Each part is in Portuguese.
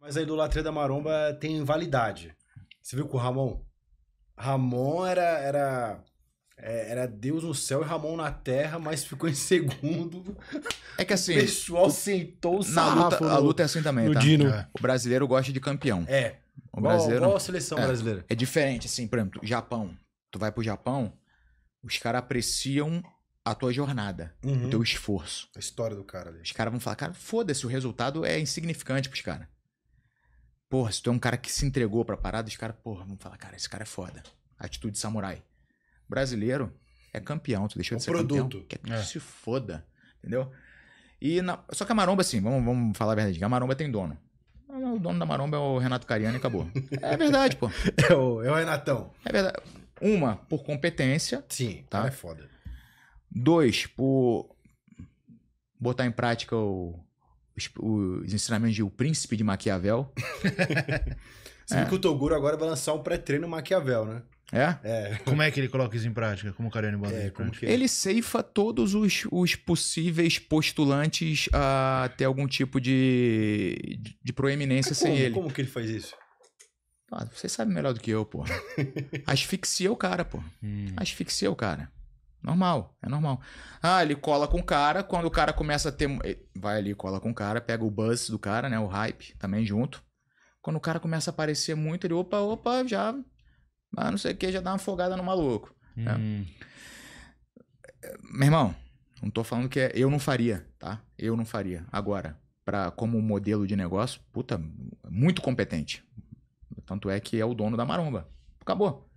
Mas a idolatria da maromba tem validade. Você viu com o Ramon? Ramon era, era, é, era Deus no céu e Ramon na terra, mas ficou em segundo. É que assim. O pessoal sentou o na luta, no, A luta é assim também, tá? Dino. É. O brasileiro gosta de campeão. É. O brasileiro. Qual, qual a seleção é, brasileira? É diferente, assim, por exemplo, Japão. Tu vai pro Japão, os caras apreciam a tua jornada, uhum. o teu esforço. A história do cara ali. Os caras vão falar, cara, foda-se, o resultado é insignificante pros caras. Porra, se tu é um cara que se entregou pra parada, os caras, porra, vão falar, cara, esse cara é foda. Atitude samurai. Brasileiro é campeão, tu deixou é um de ser produto. campeão. Quer que é. se foda, entendeu? E na... Só que a maromba, assim, vamos, vamos falar a verdade, a maromba tem dono. O dono da maromba é o Renato Cariani e acabou. É verdade, pô. é, o, é o Renatão. É verdade. Uma, por competência. Sim, tá? é foda. Dois, por botar em prática o os, ensinamentos de O Príncipe de Maquiavel. Você é. viu que o é. Toguro agora vai lançar um pré-treino Maquiavel, né? É? é? Como é que ele coloca isso em prática? Como o Cariano bota é, que... É? Ele ceifa todos os, os possíveis postulantes a ter algum tipo de, de, de proeminência sem ele. Como que ele faz isso? Ah, você sabe melhor do que eu, pô. Asfixia o cara, pô. Hum. Asfixia o cara. Normal, é normal. Ah, ele cola com o cara, quando o cara começa a ter. Eh, vai ali, cola com o cara, pega o buzz do cara, né? O hype também junto. Quando o cara começa a aparecer muito, ele, opa, opa, já. Ah, não sei o que, já dá uma folgada no maluco. Né? Hum. É. Meu irmão, não tô falando que é, eu não faria, tá? Eu não faria. Agora, pra, como modelo de negócio, puta, muito competente. Tanto é que é o dono da maromba. Acabou.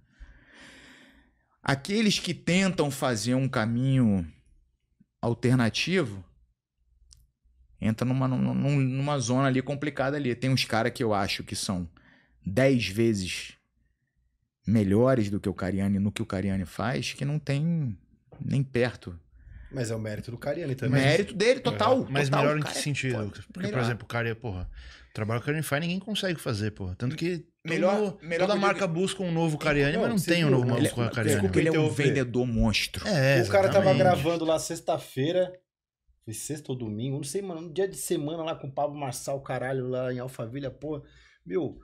Aqueles que tentam fazer um caminho alternativo entram numa, numa, numa zona ali complicada ali. Tem uns caras que eu acho que são dez vezes melhores do que o Cariani no que o Cariani faz, que não tem nem perto mas é o mérito do Cariani também. Mérito dele, total. É. Mas total, melhor em que sentido? Porque, melhor. por exemplo, o Cariani, porra, o trabalho que o Cariani faz ninguém consegue fazer, porra. Tanto que melhor, todo, melhor toda marca busca um novo Cariani, não, mas não tem um novo o Cariani. É, desculpa, ele é um né? vendedor monstro. É, o cara tava gravando lá sexta-feira, foi sexta ou domingo, não sei, mano, um dia de semana lá com o Pablo Marçal, caralho, lá em Alphaville, porra. Meu,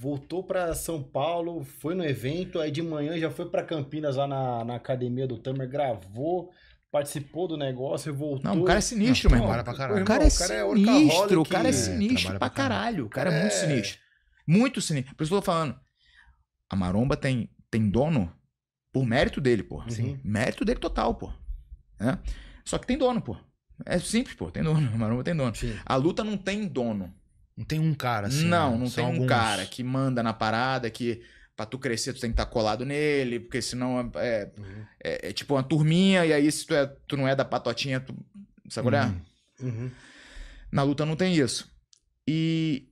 voltou para São Paulo, foi no evento, aí de manhã já foi para Campinas lá na, na academia do Tamer, gravou, participou do negócio, e voltou. Não, o cara é sinistro, meu. irmão. pra caralho. É o cara é sinistro, o cara é sinistro pra caralho. O cara é, é, muito sinistro. Muito sinistro. Por isso que eu tô falando. A maromba tem, tem dono por mérito dele, pô. Uhum. Sim. Mérito dele total, pô. É? Só que tem dono, pô. É simples, pô. Tem dono. A maromba tem dono. Sim. A luta não tem dono. Não tem um cara assim. Não, né? não tem alguns... um cara que manda na parada, que para tu crescer, tu tem que estar tá colado nele, porque senão é, é, uhum. é, é, tipo uma turminha, e aí se tu, é, tu não é da patotinha, tu. Sabe é? uhum. uhum. Na luta não tem isso. E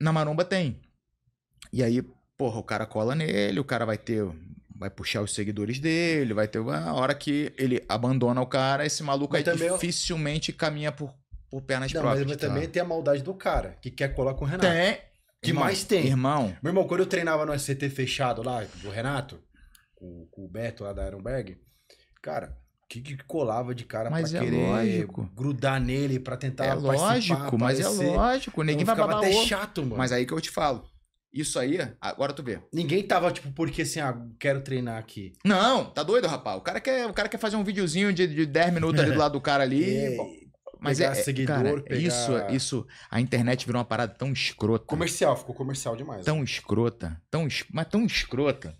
na maromba tem. E aí, porra, o cara cola nele, o cara vai ter. Vai puxar os seguidores dele, vai ter. A hora que ele abandona o cara, esse maluco mas aí é dificilmente eu... caminha por, por pernas não, próprias. Mas, mas tá? também tem a maldade do cara, que quer colar com o Renato. Tem, que irmão, mais tem. Irmão. Meu irmão, quando eu treinava no SCT fechado lá, do Renato, com, com o Beto lá da Ironberg, cara, que, que colava de cara mas pra é querer lógico. grudar nele pra tentar É lógico, mas é aparecer. é lógico. Ninguém vai até chato, mano. Mas aí que eu te falo. Isso aí, agora tu vê. Ninguém tava, tipo, porque assim, ah, quero treinar aqui. Não, tá doido, rapaz. O cara quer, o cara quer fazer um videozinho de, de 10 minutos ali do lado do cara ali. É. bom, mas pegar é, é, seguidor, cara, pegar... isso, isso, a internet virou uma parada tão escrota. Comercial, ficou comercial demais. Tão escrota, tão, mas tão escrota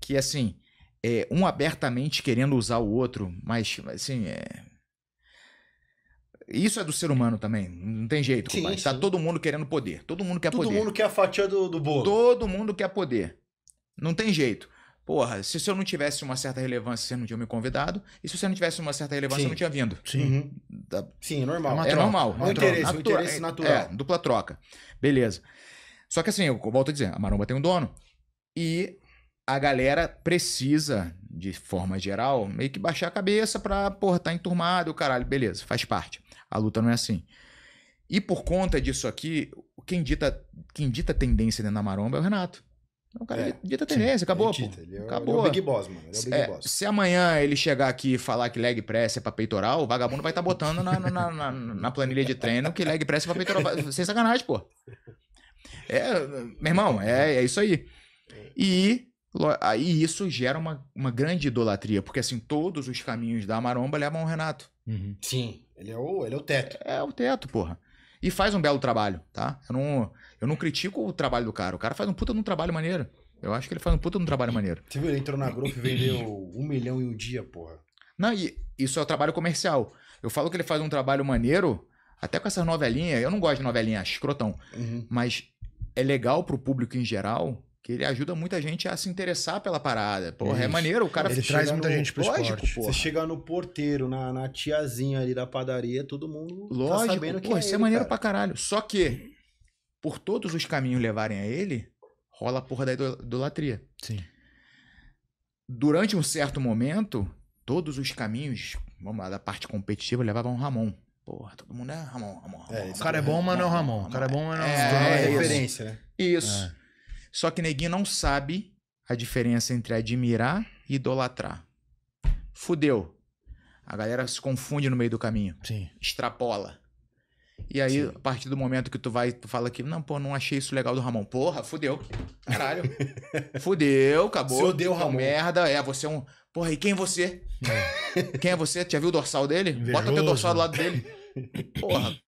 que assim, é, um abertamente querendo usar o outro, mas assim, é... Isso é do ser humano também, não tem jeito, está todo mundo querendo poder, todo mundo quer todo poder. Todo mundo quer a fatia do, do bolo. Todo mundo quer poder. Não tem jeito porra, se, eu não tivesse uma certa relevância, você não tinha me convidado. E se você não tivesse uma certa relevância, Sim. eu não tinha vindo. Sim. Uhum. Da... Sim, é normal. É, é normal. Um interesse, um interesse natural. É, dupla troca. Beleza. Só que assim, eu volto a dizer, a maromba tem um dono. E a galera precisa, de forma geral, meio que baixar a cabeça pra, porra, tá enturmado, caralho. Beleza, faz parte. A luta não é assim. E por conta disso aqui, quem dita, quem dita tendência dentro da maromba é o Renato. Então, o cara é. dita tendência, acabou. Ele é dita, ele é, acabou. Ele é o Big Boss, mano. Ele é o Big é, Boss. Se amanhã ele chegar aqui e falar que leg press é pra peitoral, o vagabundo vai estar tá botando na, na, na, na, planilha de treino que leg press é pra peitoral. Sem sacanagem, pô. É, meu irmão, é, é isso aí. E aí isso gera uma, uma grande idolatria, porque assim, todos os caminhos da maromba levam ao Renato. Uhum. Sim, ele é o, ele é o teto. É, é o teto, porra. E faz um belo trabalho, tá? Eu não, eu não critico o trabalho do cara. O cara faz um puta de um trabalho maneiro. Eu acho que ele faz um puta de um trabalho maneiro. Você viu, ele entrou na Growth e vendeu um milhão em um dia, porra. Não, e isso é o trabalho comercial. Eu falo que ele faz um trabalho maneiro, até com essas novelinhas. Eu não gosto de novelinha, escrotão. Uhum. Mas é legal pro público em geral que ele ajuda muita gente a se interessar pela parada. Porra, é maneiro, o cara Ele traz muita no... gente pro Lógico, esporte. Porra. Você chega no porteiro, na, na, tiazinha ali da padaria, todo mundo tá Lógico, tá sabendo que porra, é isso é ele, é maneiro cara. pra caralho. Só que, por todos os caminhos levarem a ele, rola a porra da idolatria. Sim. Durante um certo momento, todos os caminhos, vamos lá, da parte competitiva, levavam Ramon. Porra, todo mundo é Ramon, Ramon, Ramon. É, o cara é bom, mas não é o Ramon. O cara é bom, mas não é, é, é referência, né? Isso. É. Só que neguinho não sabe a diferença entre admirar e idolatrar. Fudeu. A galera se confunde no meio do caminho. Sim. Extrapola. E aí, Sim. a partir do momento que tu vai, tu fala que, não, pô, não achei isso legal do Ramon. Porra, fudeu. Caralho. fudeu, acabou. Se odeia o Ramon. Merda, é, você é um. Porra, e quem é você? É. Quem é você? Já viu o dorsal dele? Invejoso. Bota teu dorsal do lado dele. Porra,